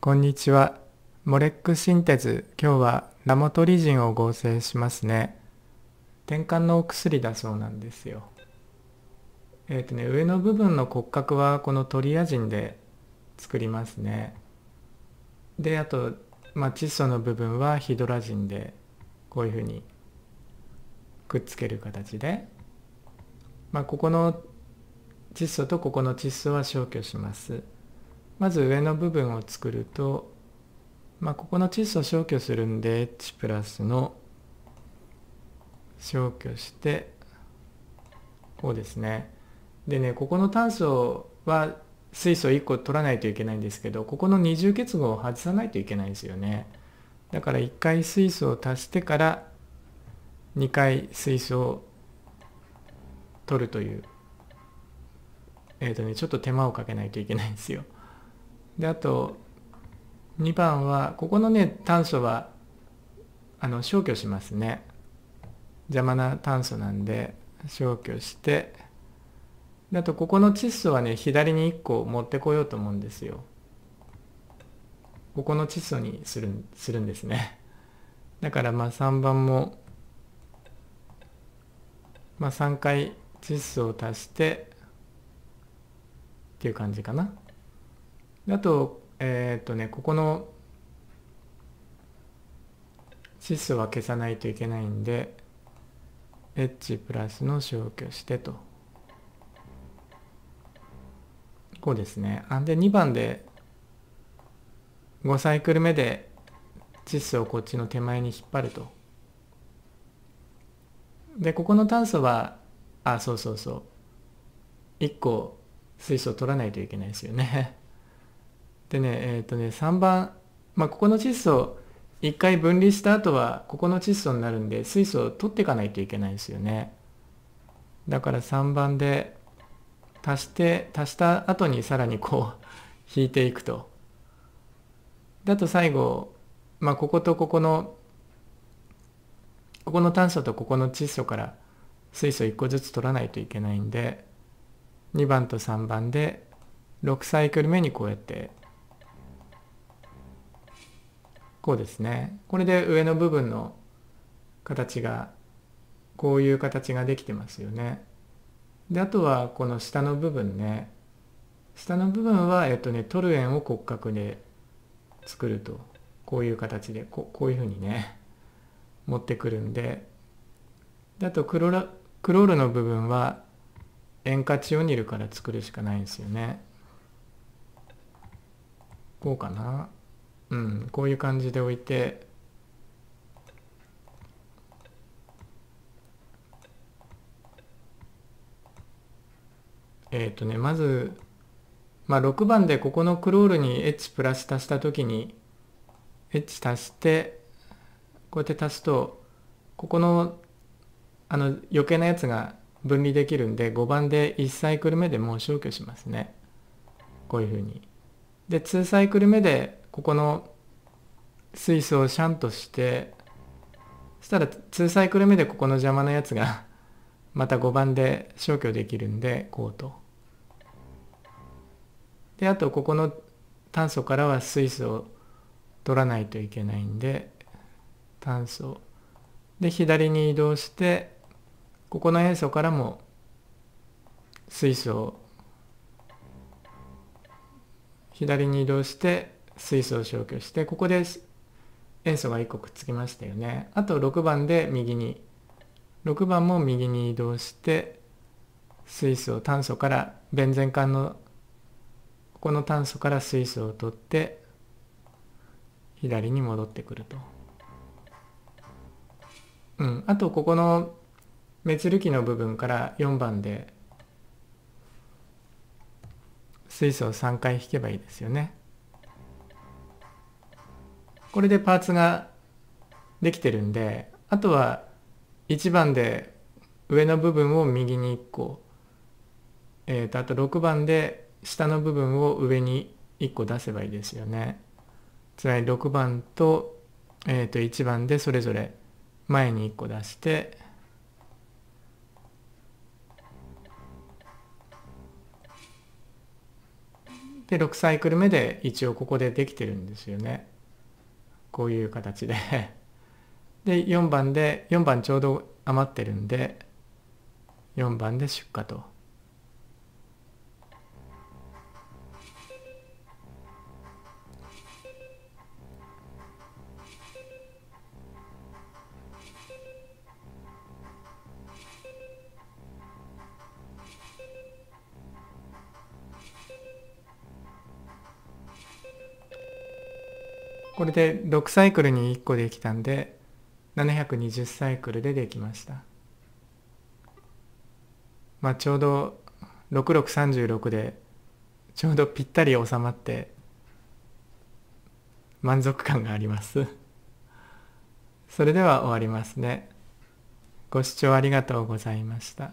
こんにちは。モレックシンテズ、今日はラモトリジンを合成しますね。転換のお薬だそうなんですよ。えっ、ー、とね、上の部分の骨格はこのトリアジンで作りますね。で、あと、まあ、窒素の部分はヒドラジンでこういうふうにくっつける形で、まあ、ここの窒素とここの窒素は消去します。まず上の部分を作ると、まあ、ここの窒素を消去するんで H プラスの消去してこうですねでねここの炭素は水素1個取らないといけないんですけどここの二重結合を外さないといけないですよねだから1回水素を足してから2回水素を取るというえっ、ー、とねちょっと手間をかけないといけないんですよであと2番はここのね炭素はあの消去しますね邪魔な炭素なんで消去してであとここの窒素はね左に1個持ってこようと思うんですよここの窒素にするするんですねだからまあ3番もまあ3回窒素を足してっていう感じかな。あと、えっ、ー、とね、ここのシスは消さないといけないんで、エッジプラスの消去してと。こうですね。あで、2番で5サイクル目で窒素をこっちの手前に引っ張ると。で、ここの炭素は、あ、そうそうそう。1個水素を取らないといけないですよねでねえっ、ー、とね3番、まあ、ここの窒素1回分離した後はここの窒素になるんで水素を取っていかないといけないですよねだから3番で足して足した後にさらにこう 引いていくとだと最後、まあ、こことここのここの炭素とここの窒素から水素1個ずつ取らないといけないんで2番と3番で6サイクル目にこうやってこうですねこれで上の部分の形がこういう形ができてますよねであとはこの下の部分ね下の部分はえっとねトルエンを骨格で作るとこういう形でここういうふうにね持ってくるんでであとクロラクロールの部分は塩化チオニルから作るしかないんですよねこうかなうん、こういう感じで置いて、えっ、ー、とね、まず、まあ、6番でここのクロールに h プラス足したときに h 足してこうやって足すとここのあの余計なやつが分離できるんで5番で1サイクル目でもう消去しますねこういうふうにで2サイクル目でここの水素をシャンとしてそしたら2サイクル目でここの邪魔なやつが また5番で消去できるんでこうと。であとここの炭素からは水素を取らないといけないんで炭素で左に移動してここの塩素からも水素を左に移動して水素を消去してここで塩素が1個くっつきましたよねあと6番で右に6番も右に移動して水素を炭素からベンゼン管のここの炭素から水素を取って左に戻ってくると。うん、あとここのメチル基の部分から4番で水素を3回引けばいいですよね。これでパーツができてるんであとは1番で上の部分を右に1個、えー、とあと6番で下の部分を上に1個出せばいいですよね。つまり6番と,、えー、と1番でそれぞれ前に1個出してで6サイクル目で一応ここでできてるんですよね。こういう形で で4番で4番ちょうど余ってるんで4番で出荷と。これで6サイクルに1個できたんで720サイクルでできましたまあちょうど6636でちょうどぴったり収まって満足感がありますそれでは終わりますねご視聴ありがとうございました